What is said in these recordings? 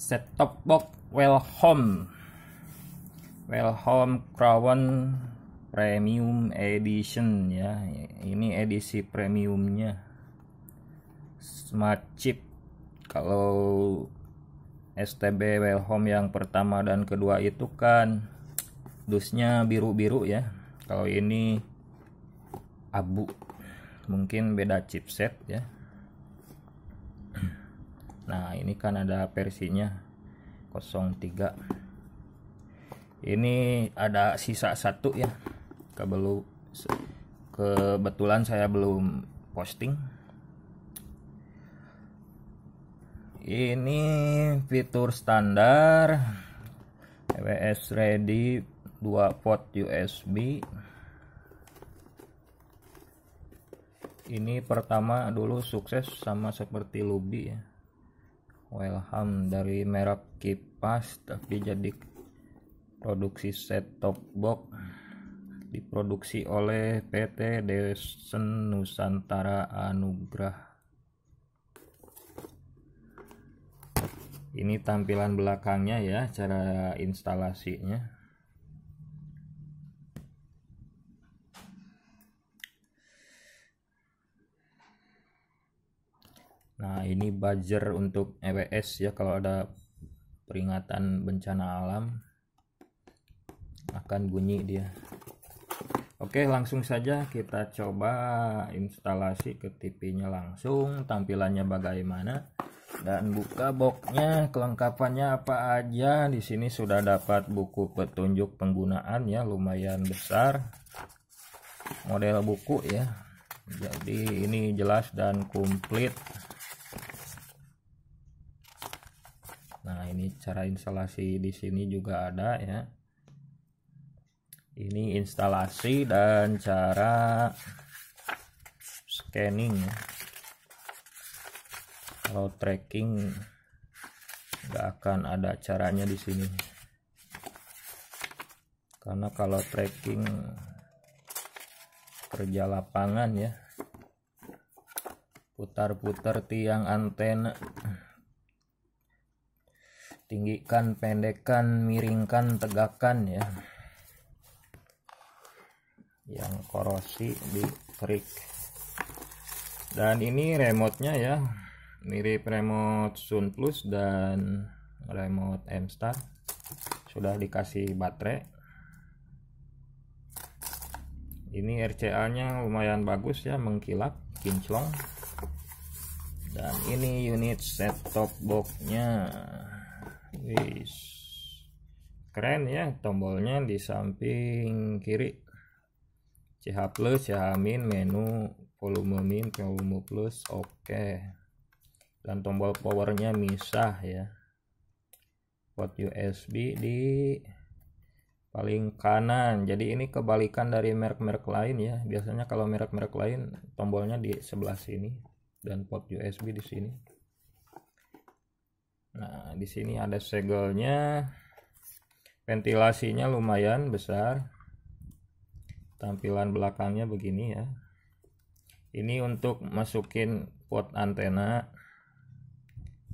set top box Welcome Welcome Crown Premium Edition ya ini edisi premiumnya smart chip kalau STB Welcome yang pertama dan kedua itu kan dusnya biru-biru ya kalau ini abu mungkin beda chipset ya nah ini kan ada versinya 03 ini ada sisa satu ya kebelu kebetulan saya belum posting ini fitur standar EWS ready 2 port USB ini pertama dulu sukses sama seperti Lubi ya Welham dari merek kipas tapi jadi produksi set top box diproduksi oleh PT Desen Nusantara Anugrah ini tampilan belakangnya ya cara instalasinya Nah, ini buzzer untuk EWS ya kalau ada peringatan bencana alam akan bunyi dia. Oke, langsung saja kita coba instalasi ke TV-nya langsung, tampilannya bagaimana dan buka boxnya kelengkapannya apa aja di sini sudah dapat buku petunjuk penggunaan ya lumayan besar model buku ya jadi ini jelas dan komplit cara instalasi di sini juga ada ya ini instalasi dan cara scanning ya. kalau tracking nggak akan ada caranya di sini karena kalau tracking kerja lapangan ya putar-putar tiang antena tinggikan pendekkan, miringkan tegakkan ya yang korosi di trik dan ini remote-nya ya mirip remote Sun Plus dan remote M Star sudah dikasih baterai ini RCA nya lumayan bagus ya mengkilap kinclong dan ini unit set top box nya Wis. Keren ya tombolnya di samping kiri. CH plus, CH min, menu volume min, volume plus, oke. Okay. Dan tombol powernya misah ya. Port USB di paling kanan jadi ini kebalikan dari merek-merek lain ya biasanya kalau merek-merek lain tombolnya di sebelah sini dan port USB di sini Nah, di sini ada segelnya. Ventilasinya lumayan besar. Tampilan belakangnya begini ya. Ini untuk masukin port antena.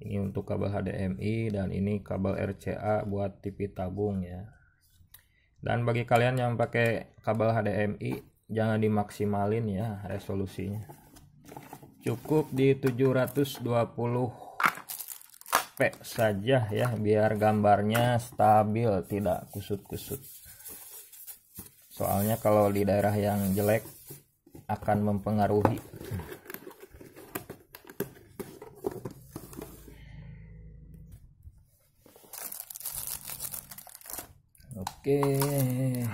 Ini untuk kabel HDMI dan ini kabel RCA buat TV tabung ya. Dan bagi kalian yang pakai kabel HDMI jangan dimaksimalin ya resolusinya. Cukup di 720 capek saja ya biar gambarnya stabil tidak kusut-kusut soalnya kalau di daerah yang jelek akan mempengaruhi Oke,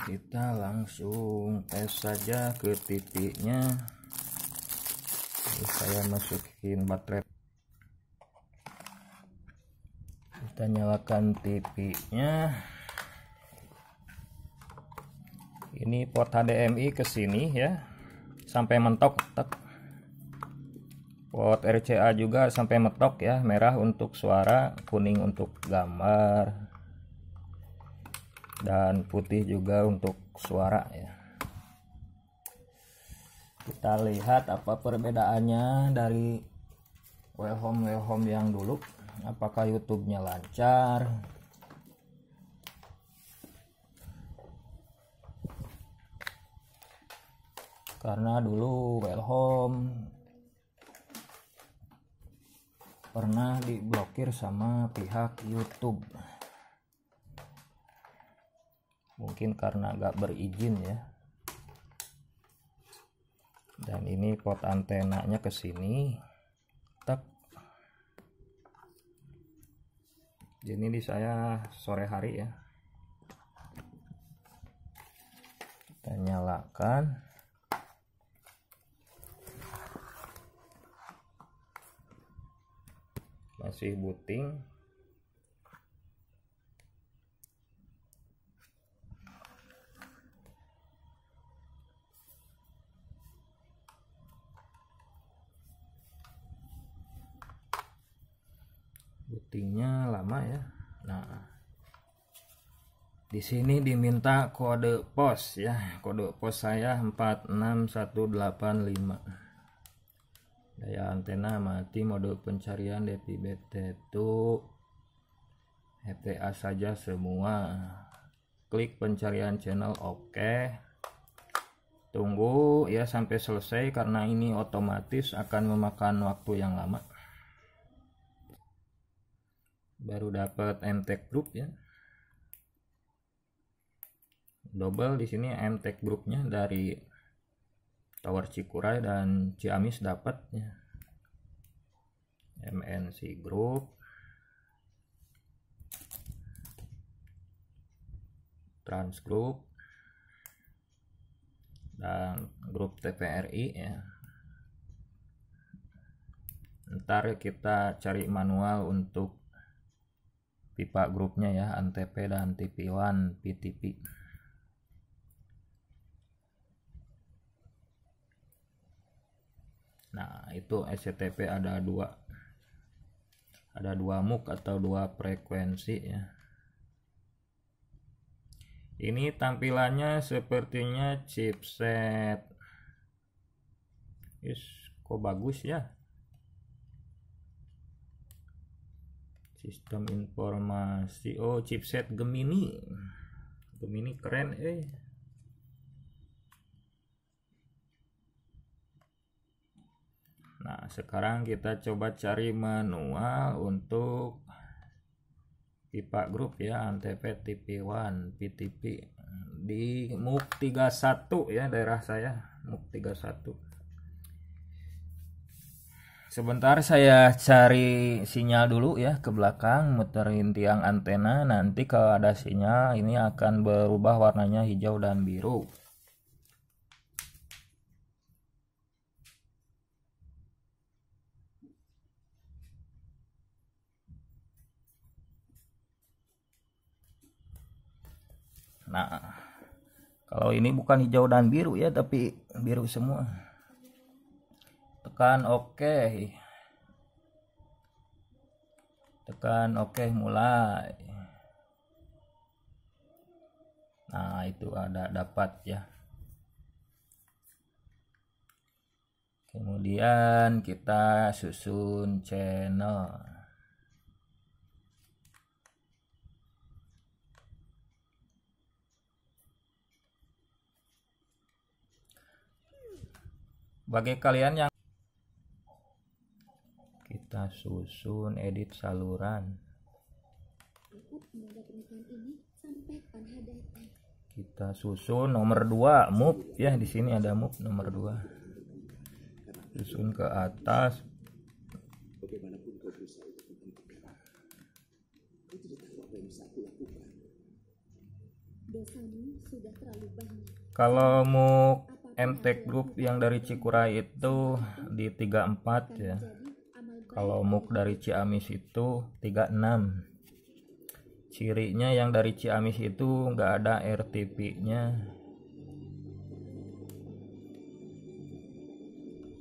kita langsung tes saja ke titiknya. saya masukin baterai kita nyalakan TV-nya ini port HDMI ke sini ya sampai mentok tek. port RCA juga sampai mentok ya merah untuk suara kuning untuk gambar dan putih juga untuk suara ya kita lihat apa perbedaannya dari well home well home yang dulu apakah YouTube-nya lancar karena dulu well pernah diblokir sama pihak YouTube mungkin karena gak berizin ya dan ini pot antenanya ke sini tak jadi ini saya sore hari ya kita nyalakan masih booting bootingnya lama ya nah di sini diminta kode pos ya kode pos saya 46185 daya antena mati mode pencarian DPBT itu HTA saja semua klik pencarian channel oke tunggu ya sampai selesai karena ini otomatis akan memakan waktu yang lama baru dapat MTech group ya double di sini MTech grupnya dari Tower cikurai dan Ciamis dapat ya. MNC Group Trans Group dan grup TVRI ya ntar kita cari manual untuk pipa grupnya ya ANTP dan TP1 PTP nah itu SCTP ada dua ada dua MUK atau dua frekuensi ya ini tampilannya sepertinya chipset Is, kok bagus ya sistem informasi oh chipset Gemini Gemini keren eh Nah sekarang kita coba cari manual untuk pipa grup ya antp TP1 PTP di MUK 31 ya daerah saya MUK 31 Sebentar saya cari sinyal dulu ya ke belakang, muterin tiang antena. Nanti kalau ada sinyal ini akan berubah warnanya hijau dan biru. Nah, kalau ini bukan hijau dan biru ya, tapi biru semua tekan oke okay. tekan oke okay, mulai nah itu ada dapat ya kemudian kita susun channel bagi kalian yang kita susun edit saluran kita susun nomor 2 move ya di sini ada move nomor 2 susun ke atas kalau mau MTech Group yang dari Cikuray itu di 34 ya kalau muk dari Ciamis itu 36 cirinya yang dari Ciamis itu nggak ada RTP nya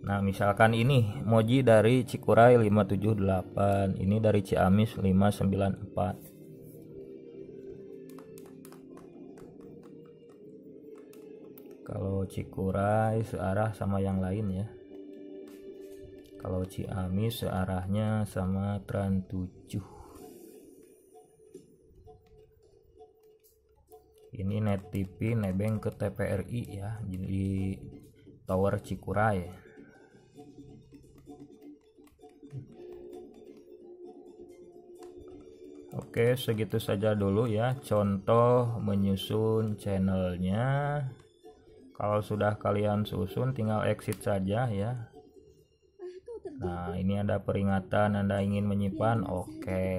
Nah misalkan ini Moji dari Cikurai 578 Ini dari Ciamis 594 kalau Cikurai searah sama yang lain ya kalau Ciamis searahnya sama Trans 7 ini net TV nebeng ke TPRI ya jadi Tower Cikuray Oke segitu saja dulu ya contoh menyusun channelnya kalau sudah kalian susun tinggal exit saja ya Nah, ini ada peringatan Anda ingin menyimpan. Oke. Okay.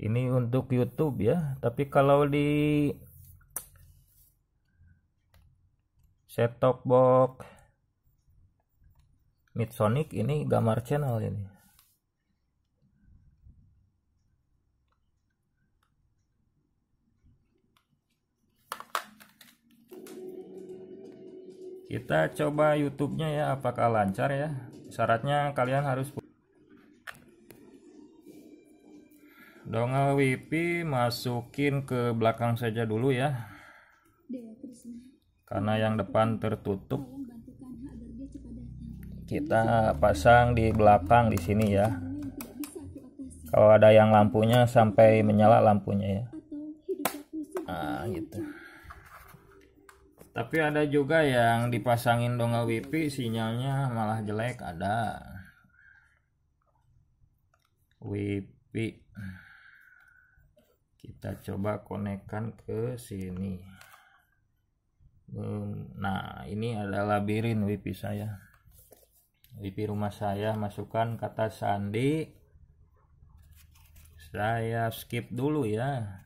Ini untuk YouTube ya, tapi kalau di set top box Midsonic ini gambar channel ini. kita coba YouTube-nya ya apakah lancar ya syaratnya kalian harus dongel wifi masukin ke belakang saja dulu ya karena yang depan tertutup kita pasang di belakang di sini ya kalau ada yang lampunya sampai menyala lampunya ya nah gitu tapi ada juga yang dipasangin dongle wifi sinyalnya malah jelek ada wifi kita coba konekkan ke sini hmm, nah ini ada labirin wifi saya wifi rumah saya masukkan kata sandi saya skip dulu ya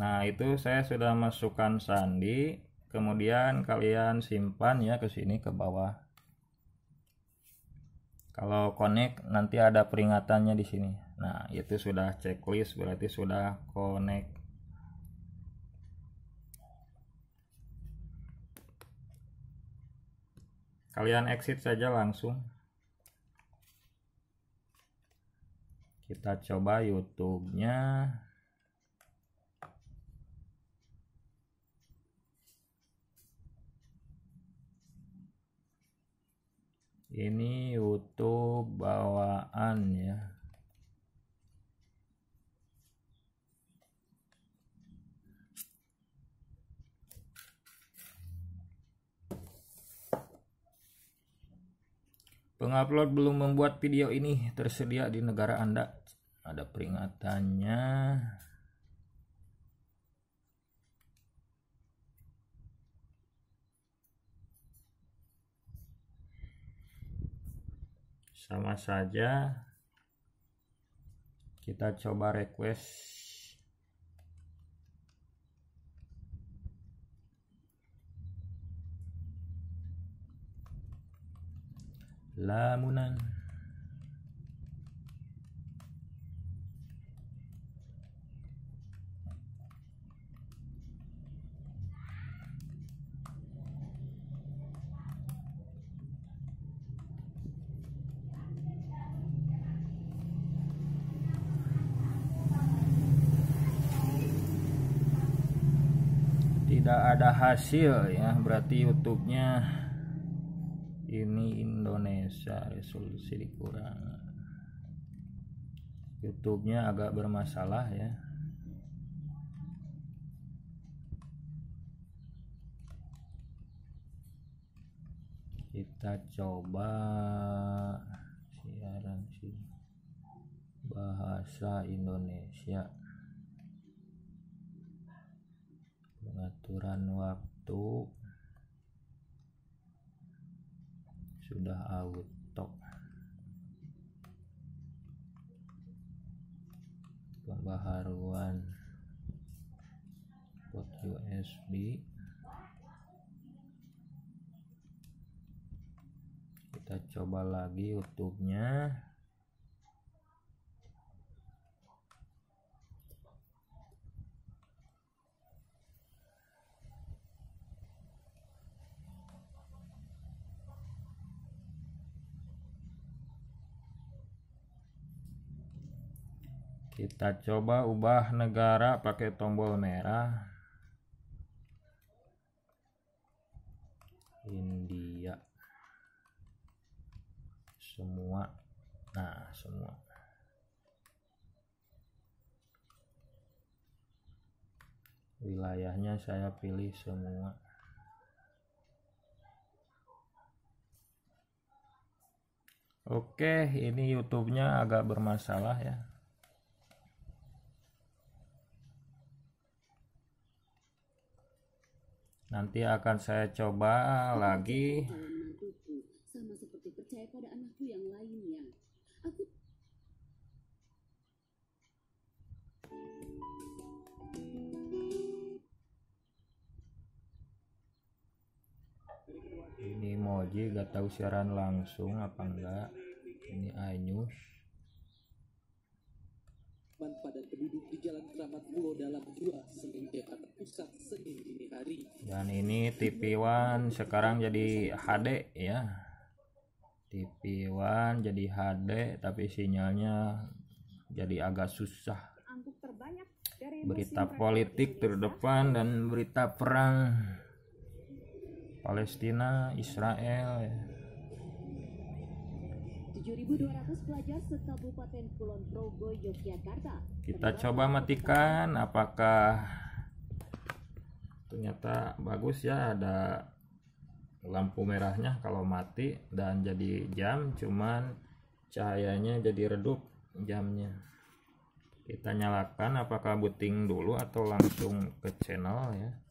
Nah, itu saya sudah masukkan sandi, kemudian kalian simpan ya ke sini ke bawah. Kalau connect nanti ada peringatannya di sini. Nah, itu sudah checklist berarti sudah connect. Kalian exit saja langsung. Kita coba YouTube-nya. ini YouTube bawaan ya Pengupload belum membuat video ini tersedia di negara Anda. Ada peringatannya. sama saja kita coba request lamunan tidak ada hasil ya berarti YouTube-nya ini Indonesia resolusi dikurang YouTube-nya agak bermasalah ya kita coba siaran sih bahasa Indonesia pengaturan waktu sudah auto pembaharuan port USB kita coba lagi YouTube-nya kita coba ubah negara pakai tombol merah India semua nah semua wilayahnya saya pilih semua Oke, ini YouTube-nya agak bermasalah ya. nanti akan saya coba lagi ya. ini Moji gak tahu siaran langsung apa enggak ini Anyus Taman Padat Penduduk di Jalan Keramat Pulau Dalam dua Senin Jakarta Pusat, Senin dini hari. Dan ini TV One sekarang jadi HD ya. TV One jadi HD tapi sinyalnya jadi agak susah. Berita politik terdepan dan berita perang Palestina, Israel ya. 7.200 pelajar sekabupaten Kulon Progo, Yogyakarta. Kita coba matikan apakah ternyata bagus ya ada lampu merahnya kalau mati dan jadi jam cuman cahayanya jadi redup jamnya kita nyalakan apakah booting dulu atau langsung ke channel ya